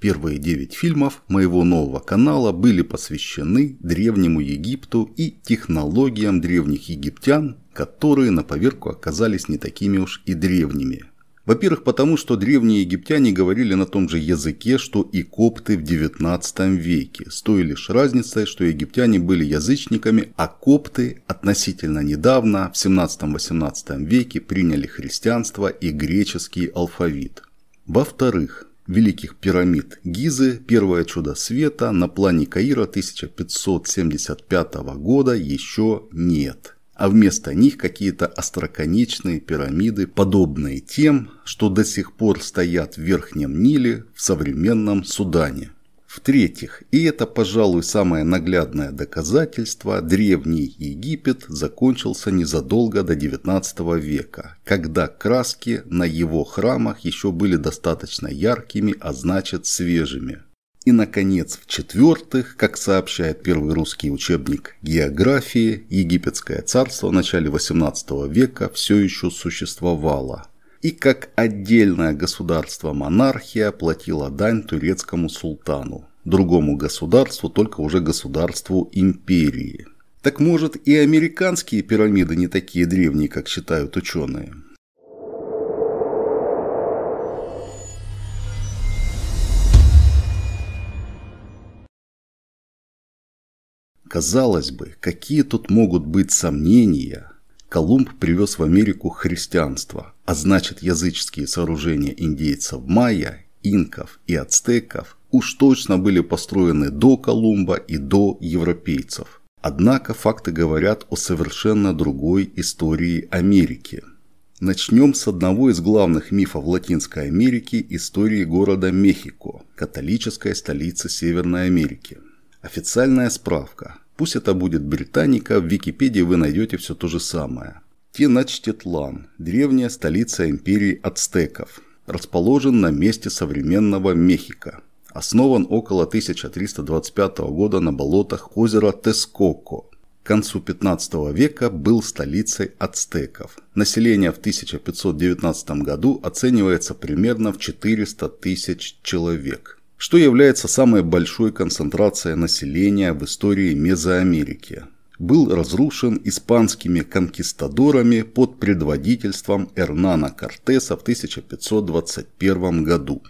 Первые девять фильмов моего нового канала были посвящены Древнему Египту и технологиям древних египтян, которые на поверку оказались не такими уж и древними. Во-первых, потому что древние египтяне говорили на том же языке, что и копты в 19 веке, с той лишь разницей, что египтяне были язычниками, а копты относительно недавно, в 17-18 веке, приняли христианство и греческий алфавит. Во-вторых, Великих пирамид Гизы, первое чудо света на плане Каира 1575 года еще нет. А вместо них какие-то остроконечные пирамиды, подобные тем, что до сих пор стоят в Верхнем Ниле в современном Судане. В-третьих, и это, пожалуй, самое наглядное доказательство, Древний Египет закончился незадолго до XIX века, когда краски на его храмах еще были достаточно яркими, а значит свежими. И, наконец, в-четвертых, как сообщает первый русский учебник географии, египетское царство в начале XVIII века все еще существовало, и как отдельное государство-монархия платила дань турецкому султану, другому государству, только уже государству империи. Так может и американские пирамиды не такие древние, как считают ученые? Казалось бы, какие тут могут быть сомнения – Колумб привез в Америку христианство, а значит языческие сооружения индейцев майя, инков и ацтеков уж точно были построены до Колумба и до европейцев. Однако факты говорят о совершенно другой истории Америки. Начнем с одного из главных мифов Латинской Америки – истории города Мехико, католической столицы Северной Америки. Официальная справка. Пусть это будет Британика, в Википедии вы найдете все то же самое. Теначтетлан древняя столица империи ацтеков, расположен на месте современного Мехико. Основан около 1325 года на болотах озера Тескоко. К концу 15 века был столицей ацтеков. Население в 1519 году оценивается примерно в 400 тысяч человек – что является самой большой концентрацией населения в истории Мезоамерики, был разрушен испанскими конкистадорами под предводительством Эрнана Кортеса в 1521 году.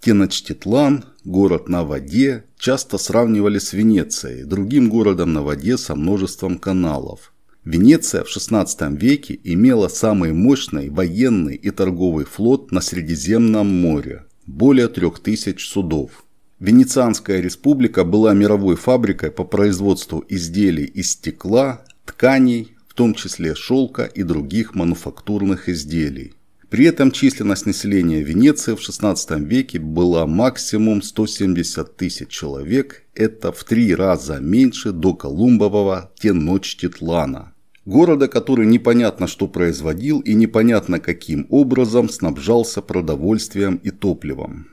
Теночтитлан, город на воде, часто сравнивали с Венецией, другим городом на воде со множеством каналов. Венеция в XVI веке имела самый мощный военный и торговый флот на Средиземном море – более 3000 судов. Венецианская республика была мировой фабрикой по производству изделий из стекла, тканей, в том числе шелка и других мануфактурных изделий. При этом численность населения Венеции в XVI веке была максимум 170 тысяч человек, это в три раза меньше до Колумбового Теночтитлана города, который непонятно что производил и непонятно каким образом снабжался продовольствием и топливом.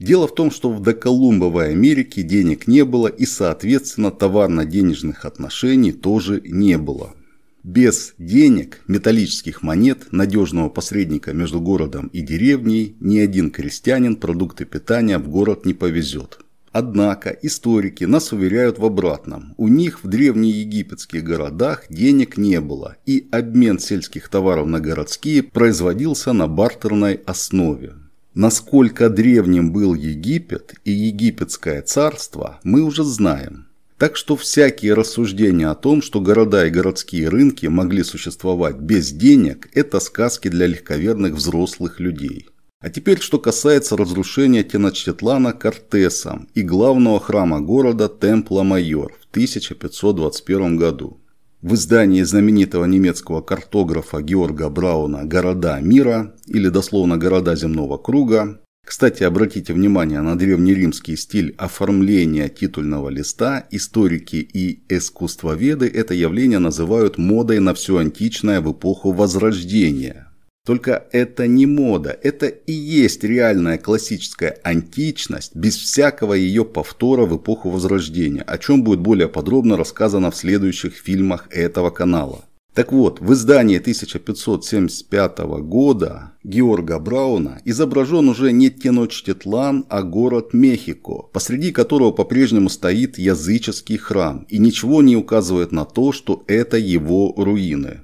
Дело в том, что в доколумбовой Америке денег не было и, соответственно, товарно-денежных отношений тоже не было. Без денег, металлических монет, надежного посредника между городом и деревней, ни один крестьянин продукты питания в город не повезет. Однако историки нас уверяют в обратном. У них в древнеегипетских городах денег не было, и обмен сельских товаров на городские производился на бартерной основе. Насколько древним был Египет и египетское царство, мы уже знаем. Так что всякие рассуждения о том, что города и городские рынки могли существовать без денег, это сказки для легковерных взрослых людей. А теперь, что касается разрушения Теночтетлана Кортесом и главного храма города Темпла-Майор в 1521 году. В издании знаменитого немецкого картографа Георга Брауна «Города мира» или дословно «Города земного круга» Кстати, обратите внимание на древнеримский стиль оформления титульного листа. Историки и искусствоведы это явление называют модой на все античное в эпоху Возрождения, только это не мода, это и есть реальная классическая античность, без всякого ее повтора в эпоху Возрождения, о чем будет более подробно рассказано в следующих фильмах этого канала. Так вот, в издании 1575 года Георга Брауна изображен уже не Теночтитлан, а город Мехико, посреди которого по-прежнему стоит языческий храм, и ничего не указывает на то, что это его руины.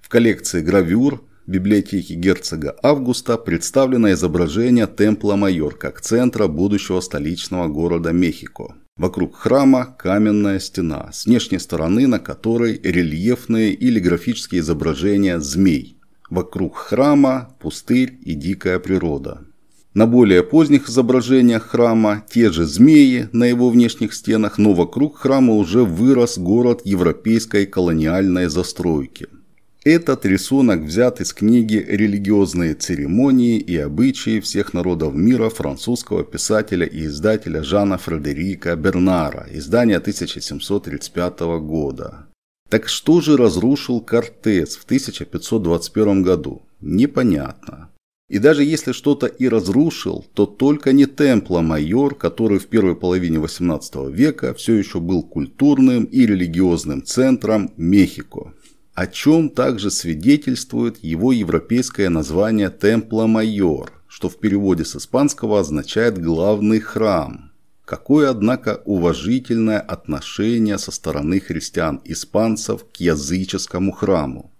В коллекции гравюр библиотеки герцога Августа представлено изображение Темпла Майор как центра будущего столичного города Мехико. Вокруг храма каменная стена, с внешней стороны на которой рельефные или графические изображения змей. Вокруг храма пустырь и дикая природа. На более поздних изображениях храма те же змеи на его внешних стенах, но вокруг храма уже вырос город европейской колониальной застройки. Этот рисунок взят из книги «Религиозные церемонии и обычаи всех народов мира» французского писателя и издателя Жана Фредерика Бернара, издание 1735 года. Так что же разрушил Кортес в 1521 году? Непонятно. И даже если что-то и разрушил, то только не Темпла-майор, который в первой половине 18 века все еще был культурным и религиозным центром Мехико о чем также свидетельствует его европейское название «Темпла Майор», что в переводе с испанского означает «главный храм». Какое, однако, уважительное отношение со стороны христиан-испанцев к языческому храму.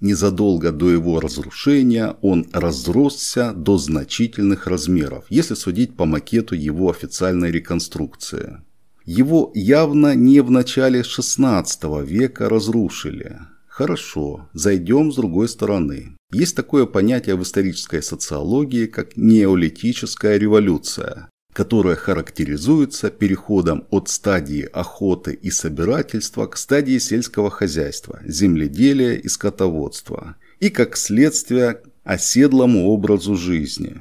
Незадолго до его разрушения он разросся до значительных размеров, если судить по макету его официальной реконструкции. Его явно не в начале XVI века разрушили, Хорошо, зайдем с другой стороны. Есть такое понятие в исторической социологии, как неолитическая революция, которая характеризуется переходом от стадии охоты и собирательства к стадии сельского хозяйства, земледелия и скотоводства, и как следствие оседлому образу жизни.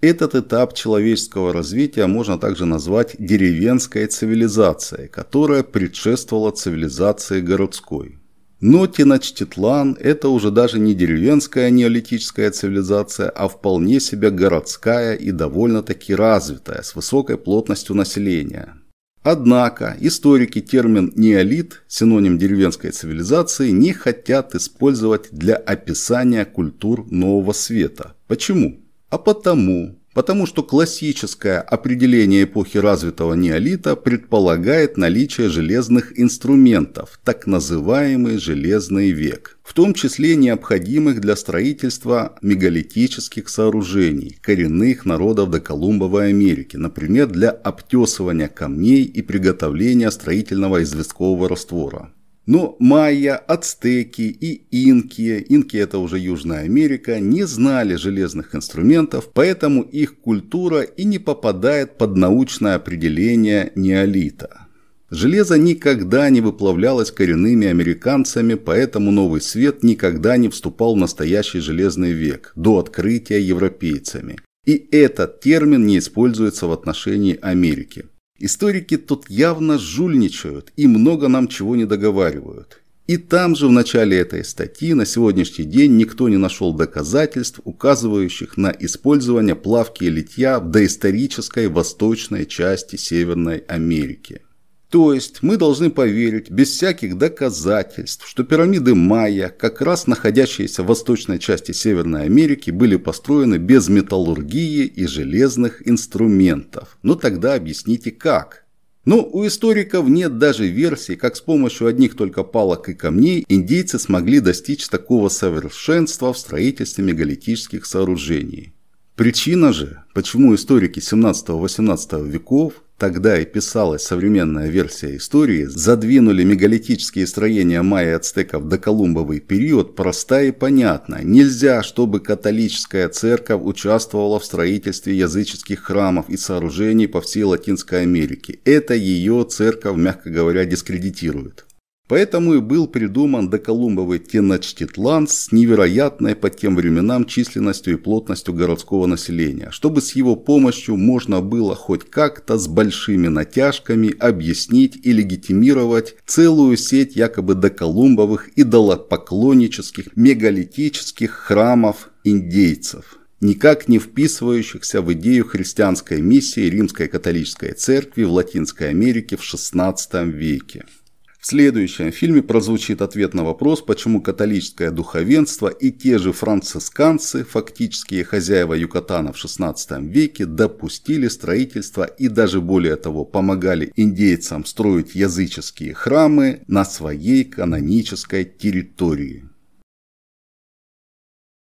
Этот этап человеческого развития можно также назвать деревенской цивилизацией, которая предшествовала цивилизации городской. Но Теночтитлан – это уже даже не деревенская неолитическая цивилизация, а вполне себе городская и довольно-таки развитая, с высокой плотностью населения. Однако историки термин «неолит», синоним деревенской цивилизации, не хотят использовать для описания культур нового света. Почему? А потому, потому что классическое определение эпохи развитого неолита предполагает наличие железных инструментов, так называемый железный век, в том числе необходимых для строительства мегалитических сооружений коренных народов доколумбовой Америки, например, для обтесывания камней и приготовления строительного известкового раствора. Но ну, майя, ацтеки и инки, инки это уже Южная Америка, не знали железных инструментов, поэтому их культура и не попадает под научное определение неолита. Железо никогда не выплавлялось коренными американцами, поэтому Новый Свет никогда не вступал в настоящий Железный век, до открытия европейцами. И этот термин не используется в отношении Америки. Историки тут явно жульничают и много нам чего не договаривают. И там же в начале этой статьи на сегодняшний день никто не нашел доказательств, указывающих на использование плавки и литья в доисторической восточной части Северной Америки. То есть мы должны поверить, без всяких доказательств, что пирамиды Майя, как раз находящиеся в восточной части Северной Америки, были построены без металлургии и железных инструментов. Но ну, тогда объясните как. Но ну, у историков нет даже версии, как с помощью одних только палок и камней индейцы смогли достичь такого совершенства в строительстве мегалитических сооружений. Причина же, почему историки 17-18 веков тогда и писалась современная версия истории, задвинули мегалитические строения майя и ацтеков до Колумбовый период, проста и понятна. Нельзя, чтобы католическая церковь участвовала в строительстве языческих храмов и сооружений по всей Латинской Америке. Это ее церковь, мягко говоря, дискредитирует. Поэтому и был придуман доколумбовый Теночтитлан с невероятной по тем временам численностью и плотностью городского населения, чтобы с его помощью можно было хоть как-то с большими натяжками объяснить и легитимировать целую сеть якобы доколумбовых идолопоклоннических мегалитических храмов индейцев никак не вписывающихся в идею христианской миссии Римской католической церкви в Латинской Америке в XVI веке. В следующем фильме прозвучит ответ на вопрос, почему католическое духовенство и те же францисканцы, фактические хозяева Юкатана в XVI веке, допустили строительство и даже более того помогали индейцам строить языческие храмы на своей канонической территории.